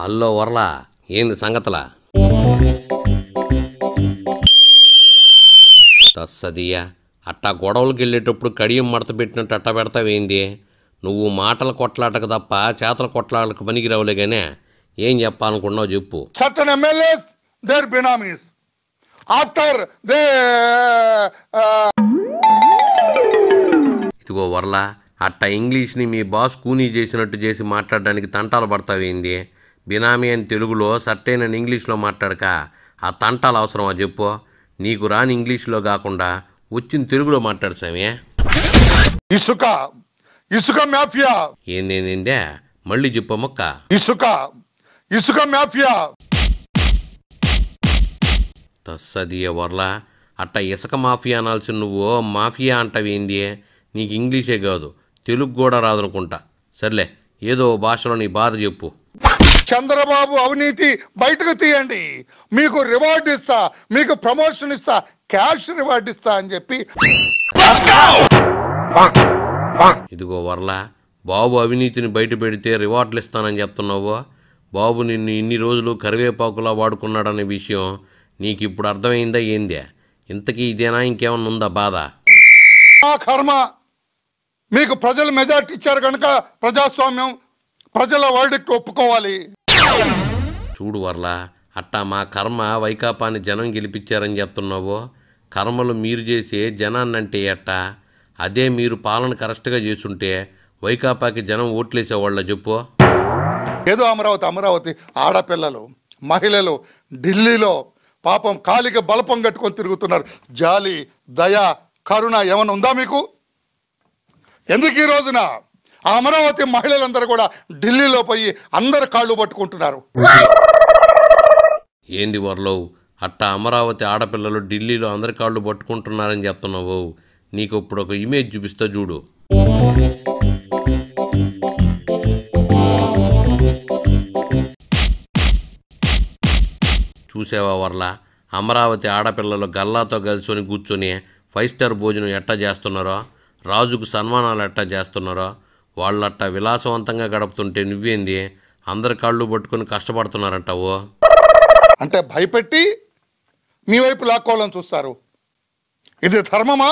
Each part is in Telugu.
హల్లో వరలా ఏంది సంగతలా తస్సదియా అట్టా గొడవలకు వెళ్ళేటప్పుడు కడియం మడత పెట్టినట్టు అట్టా పెడతావేంది నువ్వు మాటల కొట్లాటకు తప్ప చేతల కొట్లాటకు పనికిరావులే కానీ ఏం చెప్పాలనుకున్నావు చెప్పు ఇదిగో వరలా అట్టా ఇంగ్లీష్ని మీ బాస్ కూనీ చేసినట్టు చేసి మాట్లాడడానికి తంటాలు పడతావేంది బినామీ అని తెలుగులో సట్టైన ఇంగ్లీష్లో మాట్లాడక ఆ తంటాలు అవసరమా చెప్పు నీకు రాని ఇంగ్లీష్లో కాకుండా వచ్చిన తెలుగులో మాట్లాడు స్వామి ఇసుక ఇసుక మ్యాఫియా ఏందేందే మళ్ళీ చెప్పు మొక్క ఇసుక ఇసుక మాఫియా తస్సదియ వర్లా అట్ట ఇసుక మాఫియా అనాల్సి నువ్వు మాఫియా అంటవేంది నీకు ఇంగ్లీషే కాదు తెలుగు కూడా రాదనుకుంటా సర్లే ఏదో భాషలో నీ బాధ చెప్పు చంద్రబాబు అవినీతి బయటకు తీయండి మీకు రివార్డ్ ఇస్తా మీకు ప్రమోషన్ ఇస్తా క్యాష్ రివార్డ్ ఇస్తా అని చెప్పి ఇదిగో వర్లా బాబు అవినీతిని బయట పెడితే రివార్డులు ఇస్తానని చెప్తున్నావు బాబు నిన్ను ఇన్ని రోజులు కరివేపాకులా వాడుకున్నాడనే విషయం నీకు ఇప్పుడు అర్థమైందా ఏందే ఇంతకీ ఇదేనా ఇంకేమన్నా ఉందా బాధ కర్మ మీకు ప్రజలు మెజార్టీ ఇచ్చారు కనుక ప్రజాస్వామ్యం ప్రజల వర్డిక్ట్ ఒప్పుకోవాలి చూడు వర్లా అట్టా మా కర్మ వైకాపాన్ని జనం గెలిపించారని చెప్తున్నావో కర్మలు మీరు చేసే జనాన్నంటే ఎట్టా అదే మీరు పాలన కరెక్ట్గా చేసుంటే వైకాపాకి జనం ఓట్లేసేవాళ్ళ చెప్పు ఏదో అమరావతి అమరావతి ఆడపిల్లలు మహిళలు ఢిల్లీలో పాపం కాలిక బలపం కట్టుకొని తిరుగుతున్నారు జాలి దయ కరుణ ఏమైనా ఉందా మీకు ఎందుకు ఈ రోజున ఆ అమరావతి మహిళలందరూ కూడా ఢిల్లీలో పోయి అందరు కాళ్ళు పట్టుకుంటున్నారు ఏంది వర్లో అట్ట అమరావతి ఆడపిల్లలు ఢిల్లీలో అందరి కాళ్ళు పట్టుకుంటున్నారని చెప్తున్నావు నీకు ఇప్పుడు ఒక ఇమేజ్ చూపిస్తా చూడు చూసావా వర్ల అమరావతి ఆడపిల్లలు గల్లాతో కలుసుకొని కూర్చొని ఫైవ్ స్టార్ భోజనం ఎట్టా చేస్తున్నారో రాజుకు సన్మానాలు ఎట్టా చేస్తున్నారో వాళ్ళట్ట విలాసవంతంగా గడుపుతుంటే నువ్వేంది అందరి కాళ్ళు పట్టుకుని కష్టపడుతున్నారంటావు అంటే భయపెట్టి మీ వైపు లాక్కోవాలని చూస్తారు ఇది ధర్మమా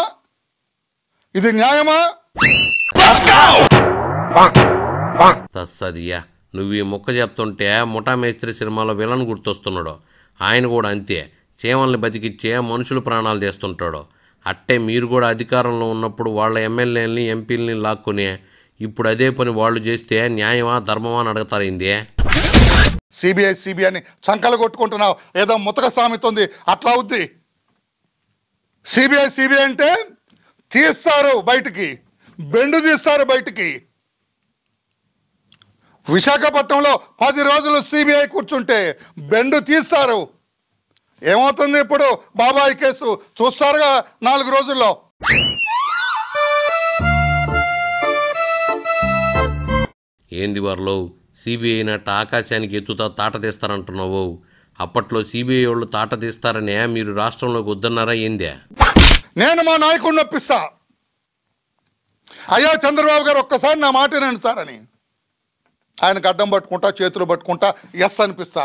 ఇది న్యాయమా తస్సదియా నువ్వు ఈ ముక్క చెప్తుంటే మేస్త్రి సినిమాలో విలన్ గుర్తొస్తున్నాడు ఆయన కూడా అంతే సేవల్ని బతికిచ్చే మనుషులు ప్రాణాలు తీస్తుంటాడు అట్టే మీరు కూడా అధికారంలో ఉన్నప్పుడు వాళ్ళ ఎమ్మెల్యేలని ఎంపీలని లాక్కుని ఇప్పుడు అదే పని వాళ్ళు చేస్తే న్యాయమా ధర్మమా అని అడుగుతారు ఇందే సిబిఐ సిబిఐని చంకలు కొట్టుకుంటున్నావు ఏదో ముతక సామెత ఉంది అట్లా అవుద్ది సిబిఐ సిబిఐ అంటే తీస్తారు బయటికి బెండు తీస్తారు బయటికి విశాఖపట్నంలో పది రోజులు సిబిఐ కూర్చుంటే బెండు తీస్తారు ఏమవుతుంది ఇప్పుడు బాబాయ్ కేసు చూస్తారుగా నాలుగు రోజుల్లో ఏంది వారిలో సిబిఐ నట్ట ఆకాశానికి ఎత్తుతా తాట తీస్తారంటున్నావు అప్పట్లో సిబిఐ వాళ్ళు తాట తీస్తారనే మీరు రాష్ట్రంలోకి వద్దన్నారా ఏందే నేను మా నాయకుడిని నొప్పిస్తా అయ్యా చంద్రబాబు గారు ఒక్కసారి నా మాట నేను సార్ అని ఆయన గడ్డం పట్టుకుంటా చేతులు పట్టుకుంటా ఎస్ అనిపిస్తా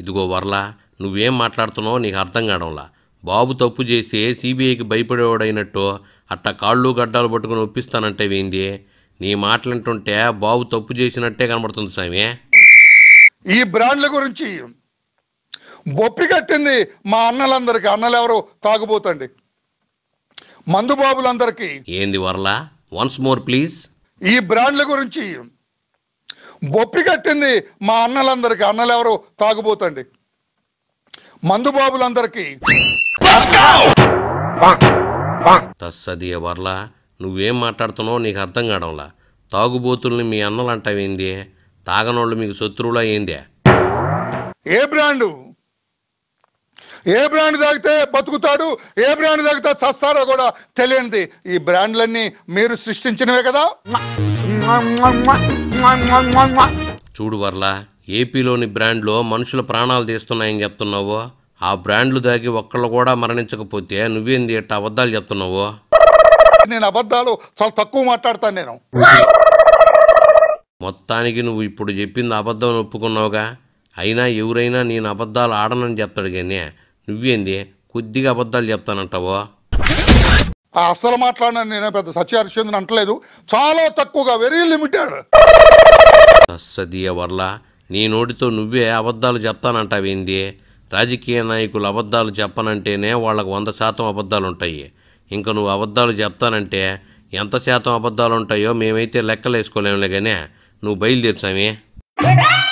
ఇదిగో వర్లా నువ్వేం మాట్లాడుతున్నావో నీకు అర్థం కావడంలా బాబు తప్పు చేసి సీబీఐకి భయపడేవాడైనట్టు అట్ట కాళ్ళు గడ్డాలు పట్టుకుని ఒప్పిస్తానంటే వేంది నీ మాటలంటుంటే బాబు తప్పు చేసినట్టే కనబడుతుంది స్వామి ఈ బ్రాండ్ల గురించి బొప్పి కట్టింది మా అన్నలందరికీ అన్నలు ఎవరు తాగుబోతండి మందు బాబులందరికీ ఏంది వరలా వన్స్ మోర్ ప్లీజ్ ఈ బ్రాండ్ల గురించి బొప్పి కట్టింది మా అన్నలందరికీ అన్నలు ఎవరు తాగుబోతండి మందుబాబులందరికీ తస్సదియ వర్లా నువ్వేం మాట్లాడుతున్నావో నీకు అర్థం కావడంలా తాగుబోతుల్ని మీ అన్నలు అంటావేంది తాగనోళ్ళు మీకు శత్రువులా ఏందే ఏ బ్రాండు ఏ బ్రాండ్ తాగితే బతుకుతాడు ఏ బ్రాండ్ తాగితే చస్తారో కూడా తెలియంది ఈ బ్రాండ్లన్నీ మీరు సృష్టించినవే కదా చూడు వర్లా ఏపీలోని బ్రాండ్లో మనుషుల ప్రాణాలు తీస్తున్నాయని చెప్తున్నావు ఆ బ్రాండ్లు దాగి ఒక్కళ్ళు కూడా మరణించకపోతే నువ్వేంది ఎట్ట అబద్ధాలు చెప్తున్నావు నేను అబద్ధాలు చాలా తక్కువ మాట్లాడతాను నేను మొత్తానికి నువ్వు ఇప్పుడు చెప్పింది అబద్ధం ఒప్పుకున్నావుగా అయినా ఎవరైనా నేను అబద్ధాలు ఆడనని చెప్తాడు కానీ నువ్వేంది కొద్దిగా అబద్ధాలు చెప్తానంటావో అసలు మాట్లాడిన నేను పెద్ద సత్యహరిచంద్రన్ అంటలేదు చాలా తక్కువగా వెరీ లిమిటెడ్ సద్య వర్లా నీ నోటితో నువ్వే అబద్ధాలు చెప్తానంటావేంది రాజకీయ నాయకులు అబద్ధాలు చెప్పనంటేనే వాళ్ళకు వంద శాతం అబద్ధాలు ఉంటాయి ఇంకా నువ్వు అబద్ధాలు చెప్తానంటే ఎంత శాతం అబద్ధాలు ఉంటాయో మేమైతే లెక్కలేసుకోలేములే కానీ నువ్వు బయలుదేరు